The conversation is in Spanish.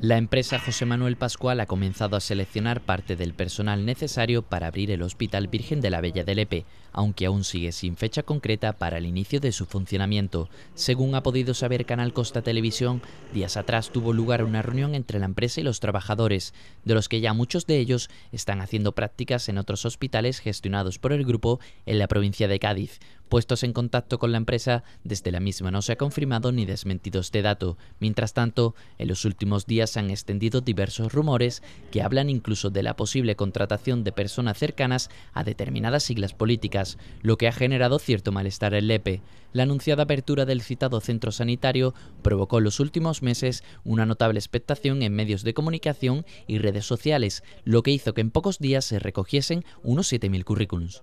La empresa José Manuel Pascual ha comenzado a seleccionar parte del personal necesario para abrir el Hospital Virgen de la Bella del Lepe, aunque aún sigue sin fecha concreta para el inicio de su funcionamiento. Según ha podido saber Canal Costa Televisión, días atrás tuvo lugar una reunión entre la empresa y los trabajadores, de los que ya muchos de ellos están haciendo prácticas en otros hospitales gestionados por el grupo en la provincia de Cádiz, puestos en contacto con la empresa, desde la misma no se ha confirmado ni desmentido este dato. Mientras tanto, en los últimos días se han extendido diversos rumores que hablan incluso de la posible contratación de personas cercanas a determinadas siglas políticas, lo que ha generado cierto malestar en Lepe. La anunciada apertura del citado centro sanitario provocó en los últimos meses una notable expectación en medios de comunicación y redes sociales, lo que hizo que en pocos días se recogiesen unos 7.000 currículums.